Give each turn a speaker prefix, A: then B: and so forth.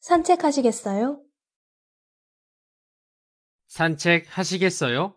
A: 산책하시겠어요?
B: 산책하시겠어요?